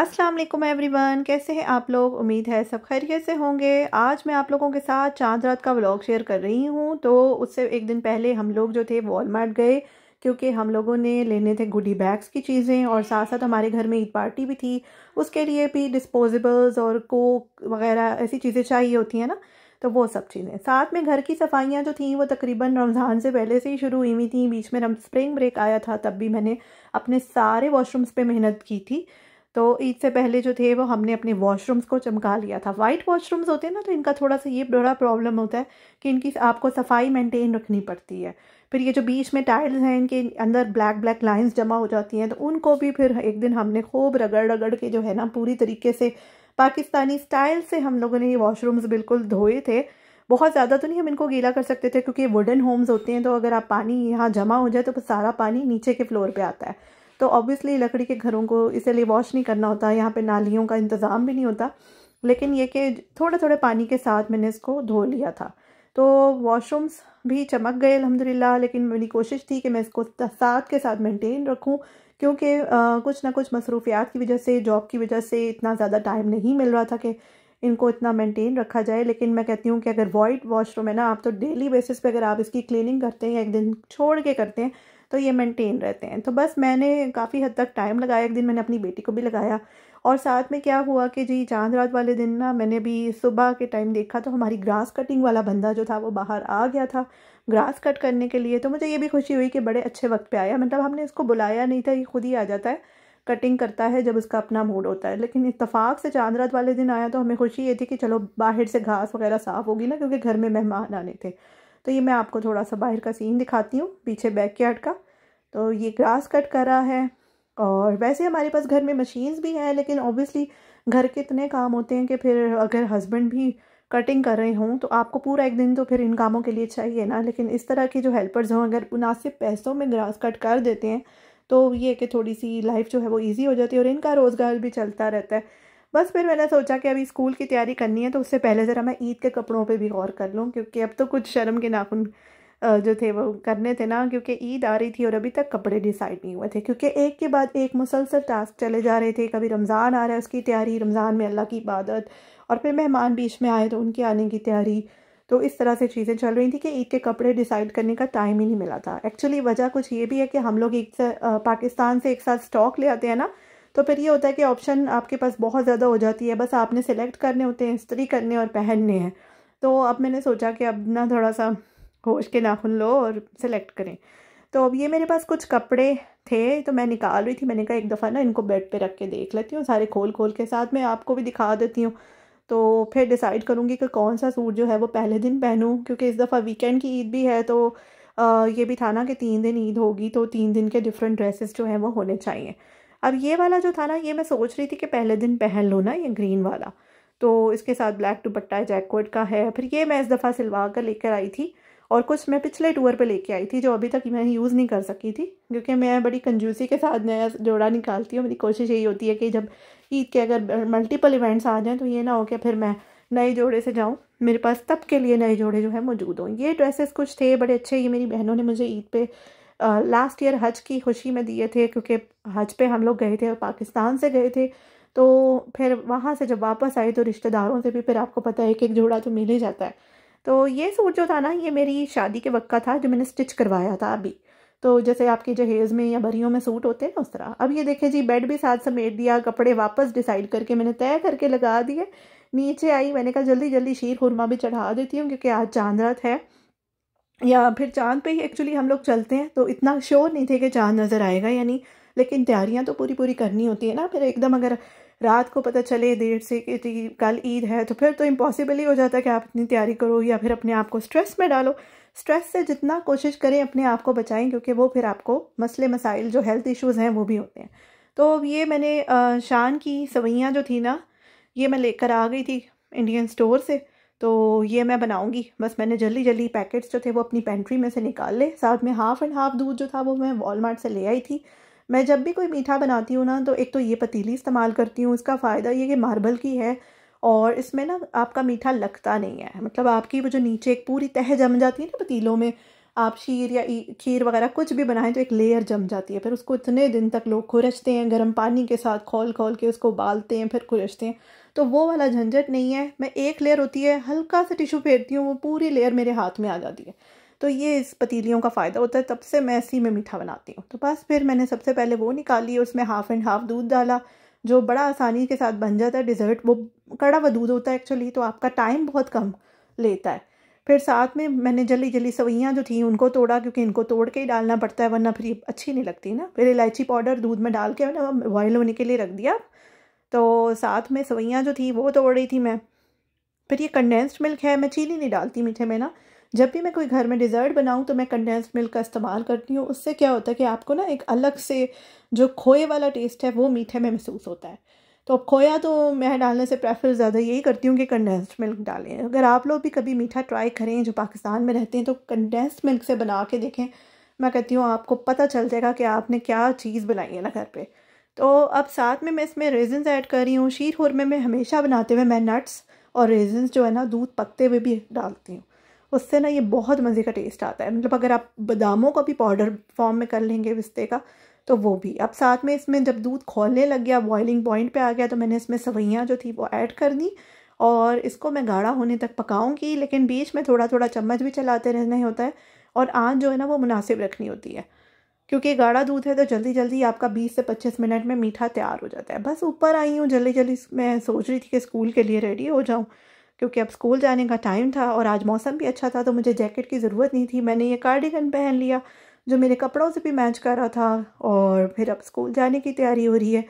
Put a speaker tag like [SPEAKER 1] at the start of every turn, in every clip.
[SPEAKER 1] अस्सलाम वालेकुम एवरीवन कैसे हैं आप लोग उम्मीद है सब खैरियत से होंगे आज मैं आप लोगों के साथ चांद रात का व्लॉग शेयर कर रही हूँ तो उससे एक दिन पहले हम लोग जो थे वॉलमार्ट गए क्योंकि हम लोगों ने लेने थे गुडी बैग्स की चीज़ें और साथ साथ हमारे घर में ईद पार्टी भी थी उसके लिए भी डिस्पोजेबल्स और कोक वगैरह ऐसी चीज़ें चाहिए होती हैं ना तो वो सब चीज़ें साथ में घर की सफाइयाँ जो थी वो तकरीबन रमज़ान से पहले से ही शुरू हुई हुई थी बीच में रम स्प्रिंग ब्रेक आया था तब भी मैंने अपने सारे वॉशरूम्स पर मेहनत की थी तो ईद से पहले जो थे वो हमने अपने वॉशरूम्स को चमका लिया था वाइट वॉशरूम्स होते हैं ना तो इनका थोड़ा सा ये बड़ा प्रॉब्लम होता है कि इनकी आपको सफाई मेंटेन रखनी पड़ती है फिर ये जो बीच में टाइल्स हैं इनके अंदर ब्लैक ब्लैक लाइंस जमा हो जाती हैं तो उनको भी फिर एक दिन हमने खूब रगड़ रगड़ के जो है ना पूरी तरीके से पाकिस्तानी स्टाइल से हम लोगों ने ये वॉशरूम्स बिल्कुल धोए थे बहुत ज़्यादा तो नहीं हम इनको गीला कर सकते थे क्योंकि वुडन होम्स होते हैं तो अगर आप पानी यहाँ जमा हो जाए तो सारा पानी नीचे के फ्लोर पर आता है तो ऑब्वियसली लकड़ी के घरों को इसीलिए वॉश नहीं करना होता यहाँ पे नालियों का इंतज़ाम भी नहीं होता लेकिन ये कि थोड़े थोड़े पानी के साथ मैंने इसको धो लिया था तो वॉशरूम्स भी चमक गए अलहमदिल्ला लेकिन मेरी कोशिश थी कि मैं इसको साथ के साथ मेंटेन रखूँ क्योंकि कुछ ना कुछ मसरूफियात की वजह से जॉब की वजह से इतना ज़्यादा टाइम नहीं मिल रहा था कि इनको इतना मेंटेन रखा जाए लेकिन मैं कहती हूँ कि अगर वाइट वॉशरूम है ना आप तो डेली बेसिस पे अगर आप इसकी क्लीनिंग करते हैं एक दिन छोड़ के करते हैं तो ये मेंटेन रहते हैं तो बस मैंने काफ़ी हद तक टाइम लगाया एक दिन मैंने अपनी बेटी को भी लगाया और साथ में क्या हुआ कि जी चांद रात वाले दिन ना मैंने भी सुबह के टाइम देखा तो हमारी ग्रास कटिंग वाला बंदा जो था वो बाहर आ गया था ग्रास कट करने के लिए तो मुझे ये भी खुशी हुई कि बड़े अच्छे वक्त पे आया मतलब हमने इसको बुलाया नहीं था ये खुद ही आ जाता है कटिंग करता है जब उसका अपना मूड होता है लेकिन इतफाक़ से चांद रात वाले दिन आया तो हमें खुशी ये थी कि चलो बाहर से घास वगैरह साफ़ होगी ना क्योंकि घर में मेहमान आने थे तो ये मैं आपको थोड़ा सा बाहर का सीन दिखाती हूँ पीछे बैक यार्ड का तो ये ग्रास कट करा है और वैसे हमारे पास घर में मशीन्स भी हैं लेकिन ऑब्वियसली घर के इतने काम होते हैं कि फिर अगर हस्बैंड भी कटिंग कर रहे हों तो आपको पूरा एक दिन तो फिर इन कामों के लिए चाहिए ना लेकिन इस तरह के जो हेल्पर्स हों अगर मुनासिब पैसों में ग्रास कट कर देते हैं तो ये कि थोड़ी सी लाइफ जो है वो ईजी हो जाती है और इनका रोज़गार भी चलता रहता है बस फिर मैंने सोचा कि अभी स्कूल की तैयारी करनी है तो उससे पहले ज़रा मैं ईद के कपड़ों पे भी गौर कर लूँ क्योंकि अब तो कुछ शर्म के नाखून जो थे वो करने थे ना क्योंकि ईद आ रही थी और अभी तक कपड़े डिसाइड नहीं हुए थे क्योंकि एक के बाद एक मुसलसल टास्क चले जा रहे थे कभी रमज़ान आ रहा है उसकी तैयारी रमज़ान में अल्लाह की इबादत और फिर मेहमान बीच में आए तो उनके आने की तैयारी तो इस तरह से चीज़ें चल रही थी कि ईद के कपड़े डिसाइड करने का टाइम ही नहीं मिला था एक्चुअली वजह कुछ ये भी है कि हम लोग एक से पाकिस्तान से एक साथ स्टॉक ले आते हैं ना तो फिर ये होता है कि ऑप्शन आपके पास बहुत ज़्यादा हो जाती है बस आपने सेलेक्ट करने होते हैं इस्तरी करने और पहनने हैं तो अब मैंने सोचा कि अब ना थोड़ा सा होश के नाखुन लो और सेलेक्ट करें तो अब ये मेरे पास कुछ कपड़े थे तो मैं निकाल रही थी मैंने कहा एक दफ़ा ना इनको बेड पे रख के देख लेती हूँ सारे खोल खोल के साथ मैं आपको भी दिखा देती हूँ तो फिर डिसाइड करूँगी कि कौन सा सूट जो है वो पहले दिन पहनूँ क्योंकि इस दफ़ा वीकेंड की ईद भी है तो आ, ये भी था ना कि तीन दिन ईद होगी तो तीन दिन के डिफरेंट ड्रेसेस जो हैं वो होने चाहिए अब ये वाला जो था ना ये मैं सोच रही थी कि पहले दिन पहन लो ना ये ग्रीन वाला तो इसके साथ ब्लैक दुपट्टा जैकोट का है फिर ये मैं इस दफ़ा सिलवा कर लेकर आई थी और कुछ मैं पिछले टूर पे लेके आई थी जो अभी तक मैं यूज़ नहीं कर सकी थी क्योंकि मैं बड़ी कंजूसी के साथ नया जोड़ा निकालती हूँ मेरी कोशिश यही होती है कि जब ईद के अगर मल्टीपल इवेंट्स आ जाएँ तो ये ना हो कि फिर मैं नए जोड़े से जाऊँ मेरे पास तब के लिए नए जोड़े जो है मौजूद हों ये ड्रेसेस कुछ थे बड़े अच्छे ये मेरी बहनों ने मुझे ईद पे लास्ट ईयर हज की खुशी में दिए थे क्योंकि हज पे हम लोग गए थे और पाकिस्तान से गए थे तो फिर वहाँ से जब वापस आए तो रिश्तेदारों से भी फिर आपको पता है कि एक जोड़ा तो मिल ही जाता है तो ये सूट जो था ना ये मेरी शादी के वक्त का था जो मैंने स्टिच करवाया था अभी तो जैसे आपके जहेज़ में या भरियों में सूट होते हैं ना उस तरह अब ये देखे जी बेड भी साथ समेट दिया कपड़े वापस डिसाइड करके मैंने तय करके लगा दिए नीचे आई मैंने कहा जल्दी जल्दी शीर खुरमा भी चढ़ा देती हूँ क्योंकि आज चांद रात है या फिर चांद पे ही एक्चुअली हम लोग चलते हैं तो इतना श्योर नहीं थे कि चांद नज़र आएगा यानी लेकिन तैयारियां तो पूरी पूरी करनी होती है ना फिर एकदम अगर रात को पता चले देर से कि कल ईद है तो फिर तो इम्पॉसिबल ही हो जाता है कि आप इतनी तैयारी करो या फिर अपने आप को स्ट्रेस में डालो स्ट्रेस से जितना कोशिश करें अपने आप को बचाएं क्योंकि वो फिर आपको मसले मसाइल जो हेल्थ इश्यूज़ हैं वो भी होते हैं तो ये मैंने शान की सवैयाँ जो थी ना ये मैं लेकर आ गई थी इंडियन स्टोर से तो ये मैं बनाऊंगी बस मैंने जल्दी जल्दी पैकेट्स जो थे वो अपनी पेंट्री में से निकाल ले साथ में हाफ़ एंड हाफ़ दूध जो था वो मैं वॉलमार्ट से ले आई थी मैं जब भी कोई मीठा बनाती हूँ ना तो एक तो ये पतीली इस्तेमाल करती हूँ इसका फ़ायदा ये कि मार्बल की है और इसमें ना आपका मीठा लगता नहीं है मतलब आपकी वो जो नीचे एक पूरी तह जम जाती है ना पतीलों में आप शीर या खीर वगैरह कुछ भी बनाएं तो एक लेयर जम जाती है फिर उसको इतने दिन तक लोग खुरचते हैं गर्म पानी के साथ खोल खोल के उसको उबालते हैं फिर खुरचते हैं तो वो वाला झंझट नहीं है मैं एक लेयर होती है हल्का सा टिशू फेरती हूँ वो पूरी लेयर मेरे हाथ में आ जाती है तो ये इस पतीलियों का फ़ायदा होता है तब से मैं इसी में मीठा बनाती हूँ तो बस फिर मैंने सबसे पहले वो निकाली और उसमें हाफ़ एंड हाफ़ दूध डाला जो बड़ा आसानी के साथ बन जाता है डिज़र्ट वो कड़ा हुआ दूध होता है एक्चुअली तो आपका टाइम बहुत कम लेता है फिर साथ में मैंने जल्दी जल्दी सवैयाँ जो थी उनको तोड़ा क्योंकि इनको तोड़ के ही डालना पड़ता है वरना फिर ये अच्छी नहीं लगती ना फिर इलायची पाउडर दूध में डाल के ना बॉयल होने के लिए रख दिया तो साथ में सवैयाँ जो थी वो तोड़ रही थी मैं फिर ये कंडेंस्ड मिल्क है मैं चीनी नहीं डालती मीठे में ना जब भी मैं कोई घर में डिज़र्ट बनाऊँ तो मैं कंडेंस मिल्क का इस्तेमाल करती हूँ उससे क्या होता है कि आपको ना एक अलग से जो खोए वाला टेस्ट है वो मीठे में महसूस होता है तो अब खोया तो मैं डालने से प्रेफर ज़्यादा यही करती हूँ कि कंडेंस्ड मिल्क डालें अगर आप लोग भी कभी मीठा ट्राई करें जो पाकिस्तान में रहते हैं तो कंडेंस्ड मिल्क से बना के देखें मैं कहती हूँ आपको पता चल जाएगा कि आपने क्या चीज़ बनाई है ना घर पे तो अब साथ में मैं इसमें रेजन्स ऐड कर रही हूँ शीर हुरमे में हमेशा बनाते हुए मैं नट्स और रेजन्स जो है ना दूध पकते हुए भी डालती हूँ उससे ना ये बहुत मज़े का टेस्ट आता है मतलब अगर आप बादामों का भी पाउडर फॉर्म में कर लेंगे पिस्ते का तो वो भी अब साथ में इसमें जब दूध खोलने लग गया बॉइलिंग पॉइंट पे आ गया तो मैंने इसमें सवैयाँ जो थी वो ऐड कर दी और इसको मैं गाढ़ा होने तक पकाऊंगी लेकिन बीच में थोड़ा थोड़ा चम्मच भी चलाते रहना होता है और आँच जो है ना वो मुनासिब रखनी होती है क्योंकि गाढ़ा दूध है तो जल्दी जल्दी आपका 20 से 25 मिनट में मीठा तैयार हो जाता है बस ऊपर आई हूँ जल्दी जल्दी मैं सोच रही थी कि स्कूल के लिए रेडी हो जाऊँ क्योंकि अब स्कूल जाने का टाइम था और आज मौसम भी अच्छा था तो मुझे जैकेट की ज़रूरत नहीं थी मैंने ये कार्डिगन पहन लिया जो मेरे कपड़ों से भी मैच कर रहा था और फिर अब स्कूल जाने की तैयारी हो रही है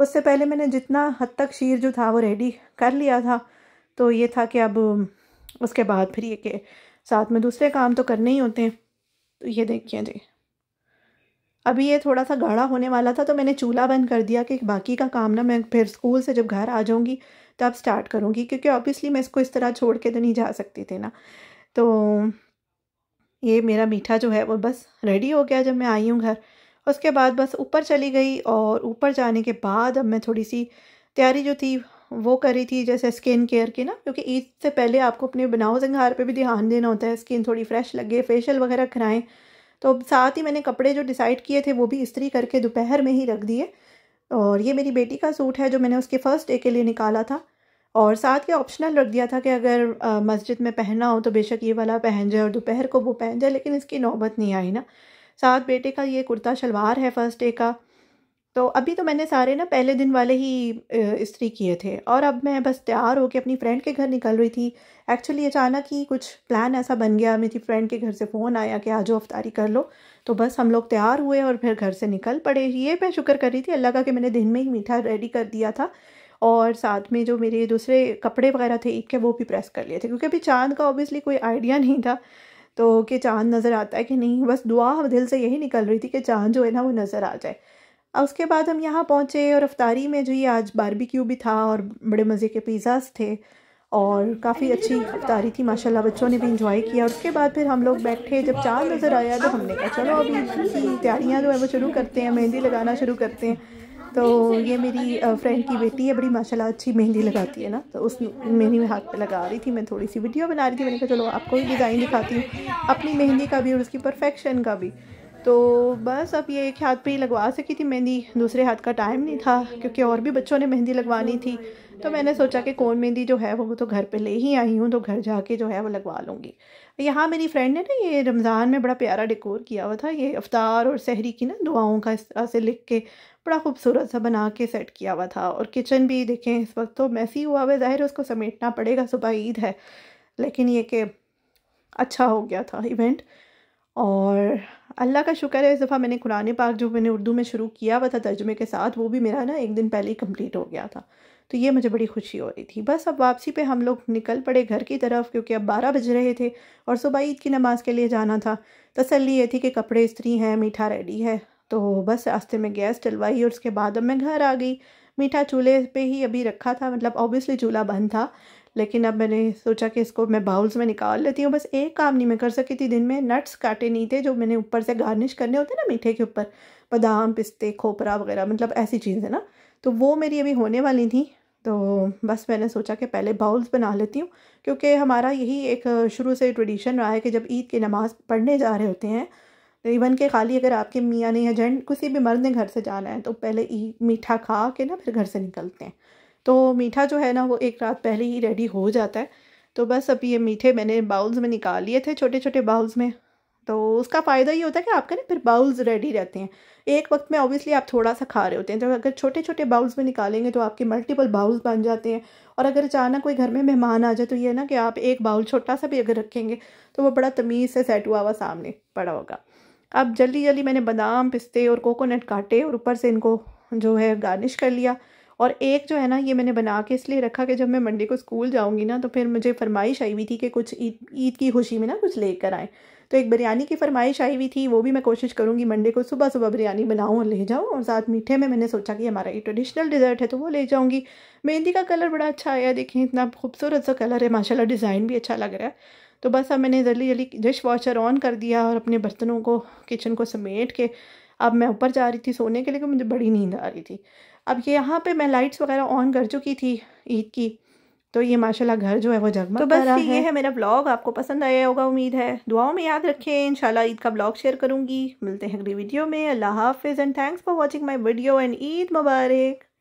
[SPEAKER 1] उससे पहले मैंने जितना हद तक शीर जो था वो रेडी कर लिया था तो ये था कि अब उसके बाद फिर ये कि साथ में दूसरे काम तो करने ही होते हैं तो ये देखिए जी अभी ये थोड़ा सा गाढ़ा होने वाला था तो मैंने चूल्हा बंद कर दिया कि बाकी का काम ना मैं फिर स्कूल से जब घर आ जाऊँगी तब स्टार्ट करूँगी क्योंकि ऑब्वियसली मैं इसको इस तरह छोड़ के तो नहीं जा सकती थी ना तो ये मेरा मीठा जो है वो बस रेडी हो गया जब मैं आई हूँ घर उसके बाद बस ऊपर चली गई और ऊपर जाने के बाद अब मैं थोड़ी सी तैयारी जो थी वो करी थी जैसे स्किन केयर की ना क्योंकि ईद से पहले आपको अपने बनाओ जंगार पे भी ध्यान देना होता है स्किन थोड़ी फ्रेश लगे फेशियल वगैरह कराएं तो साथ ही मैंने कपड़े जो डिसाइड किए थे वो भी इस्त्री करके दोपहर में ही रख दिए और ये मेरी बेटी का सूट है जो मैंने उसके फ़र्स्ट डे के लिए निकाला था और साथ ही ऑप्शनल रख दिया था कि अगर मस्जिद में पहनना हो तो बेशक ये वाला पहन जाए और दोपहर को वो पहन जाए लेकिन इसकी नौबत नहीं आई ना साथ बेटे का ये कुर्ता शलवार है फ़र्स्ट डे का तो अभी तो मैंने सारे ना पहले दिन वाले ही इस्त्री किए थे और अब मैं बस तैयार होकर अपनी फ्रेंड के घर निकल रही थी एक्चुअली अचानक ही कुछ प्लान ऐसा बन गया मेरी फ्रेंड के घर से फ़ोन आया कि आज अफ्तारी कर लो तो बस हम लोग तैयार हुए और फिर घर से निकल पड़े ये मैं शुक्र कर रही थी अल्लाह का कि मैंने दिन में ही मीठा रेडी कर दिया था और साथ में जो मेरे दूसरे कपड़े वगैरह थे ईद के वो भी प्रेस कर लिए थे क्योंकि अभी चांद का ऑब्वियसली कोई आइडिया नहीं था तो कि चांद नज़र आता है कि नहीं बस दुआ दिल से यही निकल रही थी कि चांद जो है ना वो नज़र आ जाए और उसके बाद हम यहाँ पहुँचे और अफ्तारी में जो ये आज बारबेक्यू भी था और बड़े मज़े के पिज़्ज़ास थे और काफ़ी अच्छी अफ्तारी थी माशाल्लाह बच्चों ने भी इंजॉय किया और उसके बाद फिर हम लोग बैठे जब चाँद नज़र आया तो हमने कहा चलो अभी की तैयारियाँ जो है वो शुरू करते हैं मेहंदी लगाना शुरू करते हैं तो ये मेरी फ्रेंड की बेटी है बड़ी माशाल्लाह अच्छी मेहंदी लगाती है ना तो उस मेहंदी में हाथ पे लगा रही थी मैं थोड़ी सी वीडियो बना रही थी मैंने कहा चलो आपको भी डिज़ाइन दिखाती हूँ अपनी मेहंदी का भी और उसकी परफेक्शन का भी तो बस अब ये एक हाथ पे ही लगवा सकी थी मेहंदी दूसरे हाथ का टाइम नहीं था क्योंकि और भी बच्चों ने मेहंदी लगवानी थी तो मैंने सोचा कि कौन मेहंदी जो है वो तो घर पे ले ही आई हूँ तो घर जाके जो है वो लगवा लूँगी यहाँ मेरी फ्रेंड ने ना ये रमज़ान में बड़ा प्यारा डेकोर किया हुआ था ये अवतार और सहरी की ना दुआओं का इस तरह से लिख के बड़ा खूबसूरत सा बना के सेट किया हुआ था और किचन भी देखें इस वक्त तो मैसी हुआ हुआ ज़ाहिर उसको समेटना पड़ेगा सुबह ईद है लेकिन ये कि अच्छा हो गया था इवेंट और अल्लाह का शुक्र है इस दफ़ा मैंने कुरान पाक जो मैंने उर्दू में शुरू किया हुआ था तर्जुमे के साथ वो भी मेरा ना एक दिन पहले ही कम्प्लीट हो गया था तो ये मुझे बड़ी खुशी हो रही थी बस अब वापसी पे हम लोग निकल पड़े घर की तरफ क्योंकि अब बारह बज रहे थे और सुबह ईद की नमाज़ के लिए जाना था तसली ये थी कि कपड़े इस्त्री हैं मीठा रेडी है तो बस रास्ते में गैस चलवाई और उसके बाद अब मैं घर आ गई मीठा चूल्हे पे ही अभी रखा था मतलब ऑब्वियसली चूल्हा बंद था लेकिन अब मैंने सोचा कि इसको मैं बाउल्स में निकाल लेती हूँ बस एक काम नहीं मैं कर सकी थी दिन में नट्स काटे नहीं थे जो मैंने ऊपर से गार्निश करने होते ना मीठे के ऊपर बादाम पिस्ते खोपरा वगैरह मतलब ऐसी चीज़ें ना तो वो मेरी अभी होने वाली थी तो बस मैंने सोचा कि पहले बाउल्स बना लेती हूँ क्योंकि हमारा यही एक शुरू से ट्रेडिशन रहा है कि जब ईद की नमाज़ पढ़ने जा रहे होते हैं तो इवन के खाली अगर आपके मियाँ ने या जेंट किसी भी मर्द ने घर से जाना है तो पहले ईद मीठा खा के ना फिर घर से निकलते हैं तो मीठा जो है ना वो एक रात पहले ही रेडी हो जाता है तो बस अब ये मीठे मैंने बाउल्स में निकाल लिए थे छोटे छोटे बाउल्स में तो उसका फ़ायदा ये होता है कि आपके ना फिर बाउल्स रेडी रहते हैं एक वक्त में ऑब्वियसली आप थोड़ा सा खा रहे होते हैं तो अगर छोटे छोटे बाउल्स में निकालेंगे तो आपके मल्टीपल बाउल्स बन जाते हैं और अगर अचानक कोई घर में मेहमान आ जाए तो ये ना कि आप एक बाउल छोटा सा भी अगर रखेंगे तो वो बड़ा तमीज़ से सेट हुआ हुआ सामने पड़ा होगा अब जल्दी जल्दी मैंने बादाम पिस्ते और कोकोनट काटे और ऊपर से इनको जो है गार्निश कर लिया और एक जो है ना ये मैंने बना के इसलिए रखा कि जब मैं मंडे को स्कूल जाऊँगी ना तो फिर मुझे फरमाइश आई हुई थी कि कुछ ईद ईद की खुशी में ना कुछ लेकर आएँ तो एक बिरयानी की फरमाइश आई हुई थी वो भी मैं कोशिश करूँगी मंडे को सुबह सुबह बिरयानी बनाऊँ और ले जाऊँ और साथ मीठे में मैंने सोचा कि हमारा ये ट्रेडिशनल डिज़र्ट है तो वो ले जाऊँगी मेहंदी का कलर बड़ा अच्छा आया देखें इतना खूबसूरत सा कलर है माशाल्लाह डिज़ाइन भी अच्छा लग रहा है तो बस अब मैंने जल्दी जल्दी डिश वॉशर ऑन कर दिया और अपने बर्तनों को किचन को समेट के अब मैं ऊपर जा रही थी सोने के लिए मुझे बड़ी नींद आ रही थी अब ये यहाँ पे मैं लाइट्स वगैरह ऑन कर चुकी थी ईद की तो ये माशाल्लाह घर जो है वो जगमग तो बस ये है।, है मेरा ब्लॉग आपको पसंद आया होगा उम्मीद है दुआओं में याद रखें इंशाल्लाह ईद का ब्लॉग शेयर करूँगी मिलते हैं अगली वीडियो में अल्लाह हाफिज़ and thanks for watching my video and Eid Mubarak